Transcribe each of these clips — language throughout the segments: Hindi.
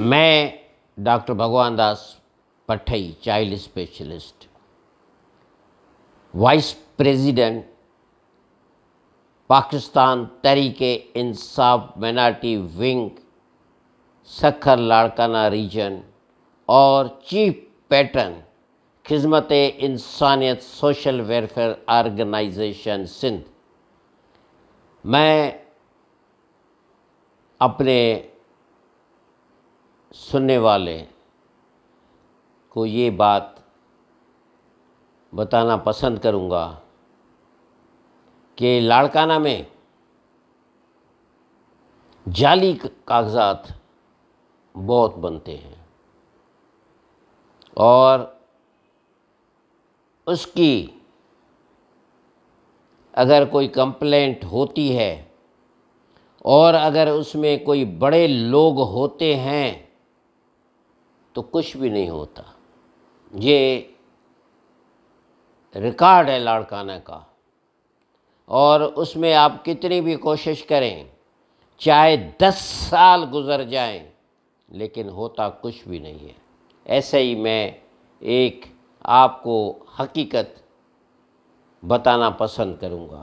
मैं doctor Bhagwan Das Pathai child specialist vice president Pakistan Tehreek Insaf minority wing Sukkur Larkana region और chief patron Khidmat Insaniyat social welfare organisation Sindh मैं अपने सुनने वाले को ये बात बताना पसंद करूँगा कि लाड़काना में जाली कागजात बहुत बनते हैं और उसकी अगर कोई कंप्लेंट होती है और अगर उसमें कोई बड़े लोग होते हैं तो कुछ भी नहीं होता ये रिकॉर्ड है लाड़काना का और उसमें आप कितनी भी कोशिश करें चाहे दस साल गुजर जाएं लेकिन होता कुछ भी नहीं है ऐसे ही मैं एक आपको हकीकत बताना पसंद करूँगा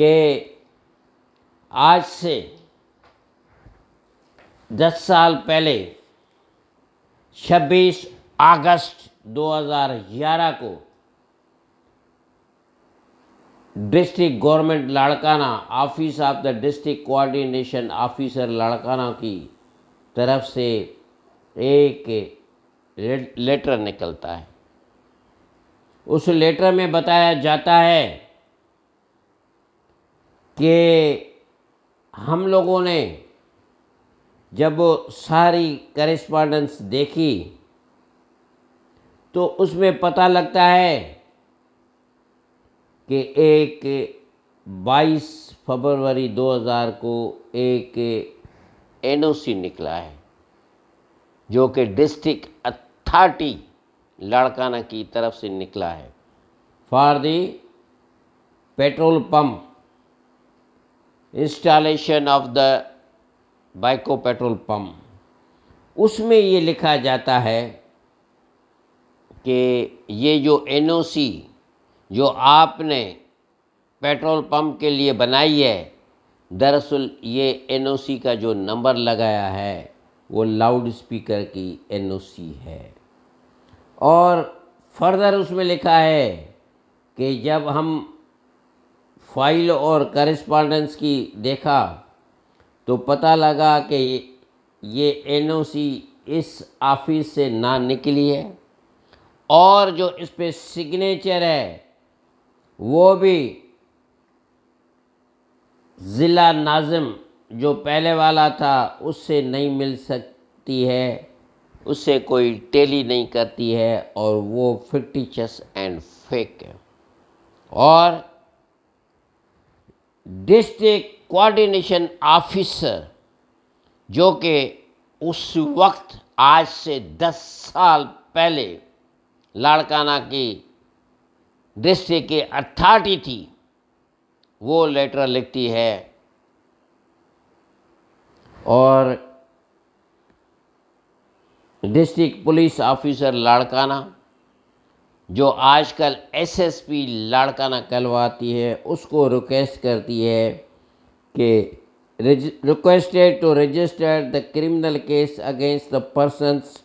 कि आज से दस साल पहले 26 अगस्त 2011 को district government Larkana office of the district coordination officer Larkana की तरफ से एक लेटर निकलता है उस लेटर में बताया जाता है कि हम लोगों ने जब वो सारी करस्पॉन्डेंस देखी तो उसमें पता लगता है कि एक 22 फरवरी 2000 को एक एनओसी निकला है जो कि डिस्ट्रिक्ट अथॉरिटी लाड़काना की तरफ से निकला है for the petrol pump installation of the Byco petrol pump उसमें ये लिखा जाता है कि ये जो एन जो आपने पेट्रोल पम्प के लिए बनाई है दरअसल ये एन का जो नंबर लगाया है वो लाउड स्पीकर की एन है और फर्दर उसमें लिखा है कि जब हम फाइल और करस्पांडेंस की देखा तो पता लगा कि ये एनओसी इस ऑफिस से ना निकली है और जो इस पर सिग्नेचर है वो भी ज़िला नाजिम जो पहले वाला था उससे नहीं मिल सकती है उससे कोई टेली नहीं करती है और वो फिक्टिचस एंड फेक है और डिस्ट्रिक्ट कोऑर्डिनेशन ऑफिसर जो कि उस वक्त आज से दस साल पहले लाड़काना की डिस्ट्रिक्ट की अथॉरिटी थी वो लेटर लिखती है और डिस्ट्रिक्ट पुलिस ऑफिसर लाड़काना जो आजकल एसएसपी लाड़काना कहलवाती है उसको रिक्वेस्ट करती है के requested to register the criminal case against the persons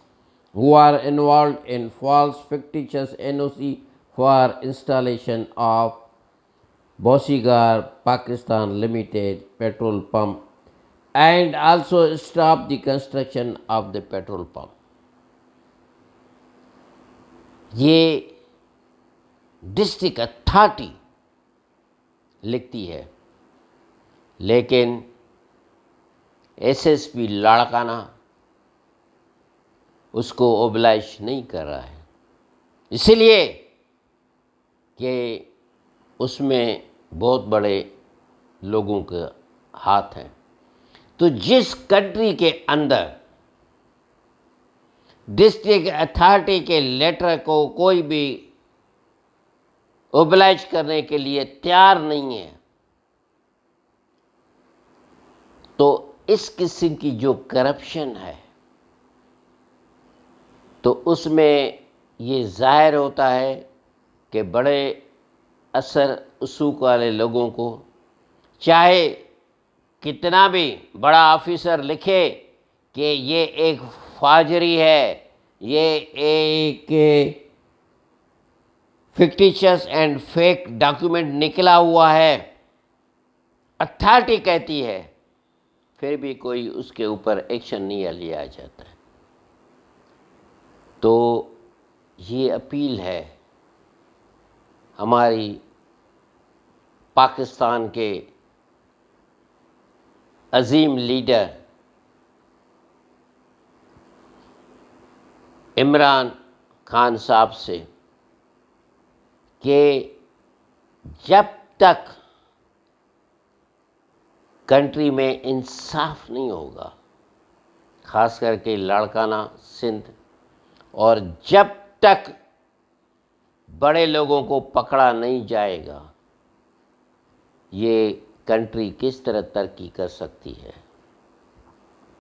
who are involve in false fictitious सी for installation of Bosicor Pakistan limited petrol pump and also stop the construction of the petrol pump ये डिस्ट्रिक्ट अथॉरिटी लिखती है लेकिन एसएसपी लाड़काना उसको ओबलाइश नहीं कर रहा है इसलिए कि उसमें बहुत बड़े लोगों के हाथ हैं तो जिस कंट्री के अंदर डिस्ट्रिक्ट अथॉरिटी के लेटर को कोई भी ओबलाइज करने के लिए तैयार नहीं है तो इस किस्म की जो करप्शन है तो उसमें ये ज़ाहिर होता है कि बड़े असर उसूक वाले लोगों को चाहे कितना भी बड़ा ऑफिसर लिखे कि ये एक फाजरी है ये एक फिक्टिशस एंड फेक डॉक्यूमेंट निकला हुआ है अथॉरिटी कहती है फिर भी कोई उसके ऊपर एक्शन नहीं लिया जाता है तो ये अपील है हमारी पाकिस्तान के अजीम लीडर इमरान खान साहब से कि जब तक कंट्री में इंसाफ नहीं होगा खास करके लाड़काना सिंध और जब तक बड़े लोगों को पकड़ा नहीं जाएगा ये कंट्री किस तरह तरक्की कर सकती है